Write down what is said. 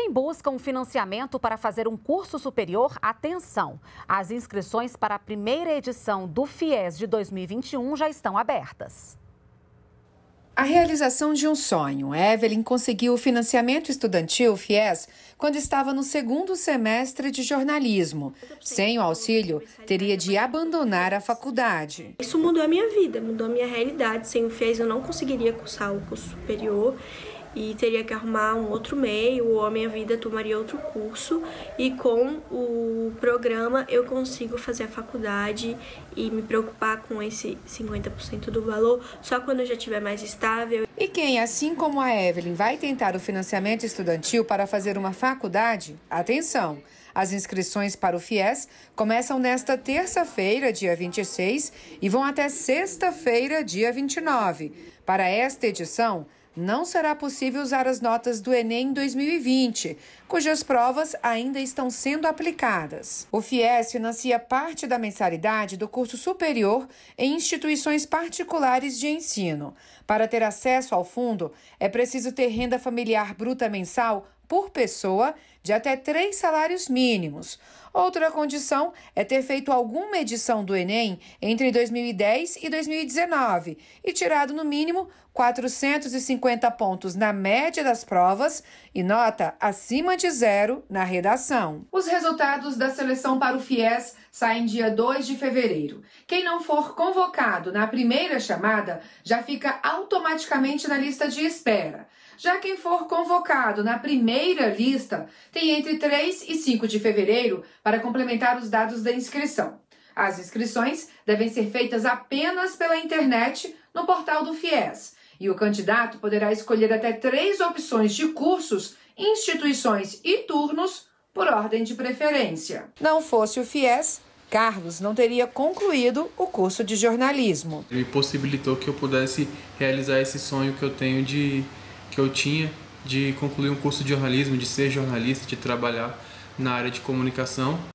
Quem busca um financiamento para fazer um curso superior, atenção! As inscrições para a primeira edição do FIES de 2021 já estão abertas. A realização de um sonho. Evelyn conseguiu o financiamento estudantil FIES quando estava no segundo semestre de jornalismo. Sem o auxílio, teria de abandonar a faculdade. Isso mudou a minha vida, mudou a minha realidade. Sem o FIES eu não conseguiria cursar o curso superior e teria que arrumar um outro meio, ou a minha vida tomaria outro curso, e com o programa eu consigo fazer a faculdade e me preocupar com esse 50% do valor só quando eu já estiver mais estável. E quem, assim como a Evelyn, vai tentar o financiamento estudantil para fazer uma faculdade? Atenção! As inscrições para o FIES começam nesta terça-feira, dia 26, e vão até sexta-feira, dia 29. Para esta edição, não será possível usar as notas do Enem 2020, cujas provas ainda estão sendo aplicadas. O FIES financia parte da mensalidade do curso superior em instituições particulares de ensino. Para ter acesso ao fundo, é preciso ter renda familiar bruta mensal por pessoa de até três salários mínimos. Outra condição é ter feito alguma edição do Enem entre 2010 e 2019 e tirado no mínimo 450 pontos na média das provas e nota acima de zero na redação. Os resultados da seleção para o FIES saem dia 2 de fevereiro. Quem não for convocado na primeira chamada já fica automaticamente na lista de espera. Já quem for convocado na primeira lista tem entre 3 e 5 de fevereiro para complementar os dados da inscrição. As inscrições devem ser feitas apenas pela internet no portal do FIES e o candidato poderá escolher até três opções de cursos, instituições e turnos por ordem de preferência. Não fosse o FIES, Carlos não teria concluído o curso de jornalismo. Ele possibilitou que eu pudesse realizar esse sonho que eu tenho de que eu tinha de concluir um curso de jornalismo, de ser jornalista, de trabalhar na área de comunicação.